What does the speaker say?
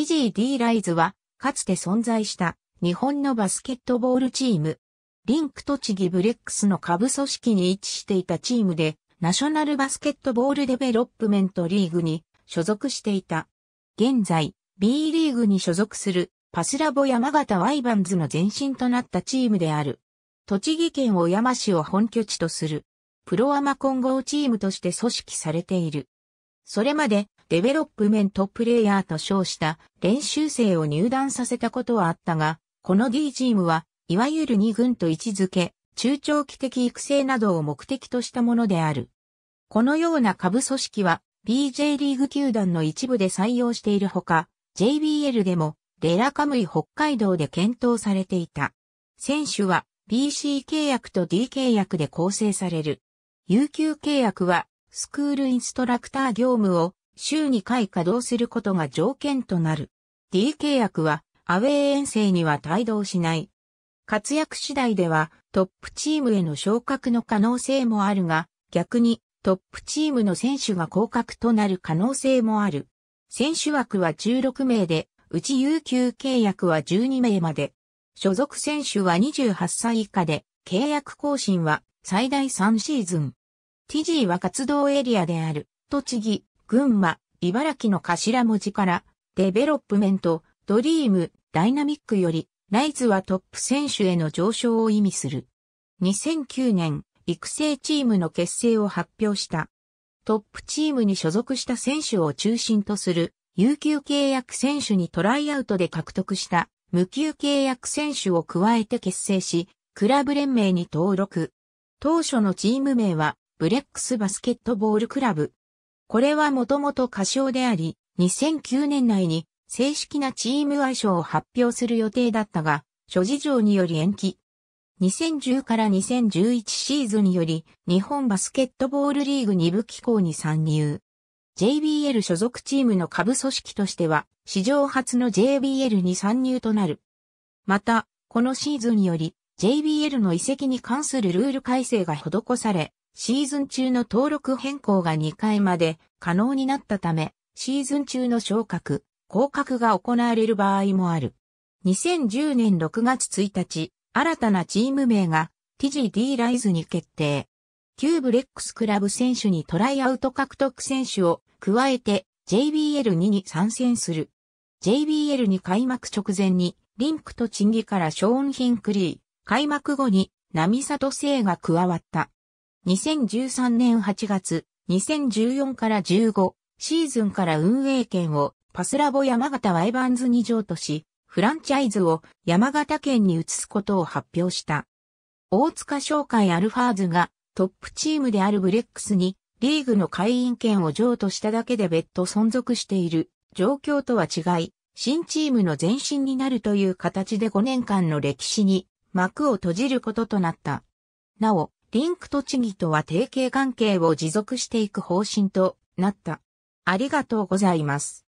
フィジー D ライズは、かつて存在した日本のバスケットボールチーム、リンク栃木ブレックスの下部組織に位置していたチームで、ナショナルバスケットボールデベロップメントリーグに所属していた。現在、B リーグに所属するパスラボ山形ワイバンズの前身となったチームである。栃木県小山市を本拠地とする、プロアマ混合チームとして組織されている。それまで、デベロップメントプレイヤーと称した練習生を入団させたことはあったが、この D チームは、いわゆる2軍と位置づけ、中長期的育成などを目的としたものである。このような下部組織は、BJ リーグ球団の一部で採用しているほか、JBL でも、レラカムイ北海道で検討されていた。選手は、BC 契約と D 契約で構成される。有給契約は、スクールインストラクター業務を週2回稼働することが条件となる。D 契約はアウェー遠征には帯同しない。活躍次第ではトップチームへの昇格の可能性もあるが、逆にトップチームの選手が降格となる可能性もある。選手枠は16名で、うち有給契約は12名まで。所属選手は28歳以下で、契約更新は最大3シーズン。TG は活動エリアである、栃木、群馬、茨城の頭文字から、デベロップメント、ドリーム、ダイナミックより、ライズはトップ選手への上昇を意味する。2009年、育成チームの結成を発表した。トップチームに所属した選手を中心とする、有給契約選手にトライアウトで獲得した、無給契約選手を加えて結成し、クラブ連盟に登録。当初のチーム名は、ブレックスバスケットボールクラブ。これはもともと仮称であり、2009年内に正式なチーム愛称を発表する予定だったが、諸事情により延期。2010から2011シーズンにより、日本バスケットボールリーグ2部機構に参入。JBL 所属チームの下部組織としては、史上初の JBL に参入となる。また、このシーズンにより、JBL の移籍に関するルール改正が施され、シーズン中の登録変更が2回まで可能になったため、シーズン中の昇格、降格が行われる場合もある。2010年6月1日、新たなチーム名が TGD ライズに決定。キューブレックスクラブ選手にトライアウト獲得選手を加えて JBL2 に参戦する。JBL に開幕直前にリンクとチンギからショーン・ヒンクリー、開幕後に波里聖が加わった。2013年8月、2014から15シーズンから運営権をパスラボ山形ワイバンズに譲渡し、フランチャイズを山形県に移すことを発表した。大塚商会アルファーズがトップチームであるブレックスにリーグの会員権を譲渡しただけで別途存続している状況とは違い、新チームの前身になるという形で5年間の歴史に幕を閉じることとなった。なお、リンク栃木とは提携関係を持続していく方針となった。ありがとうございます。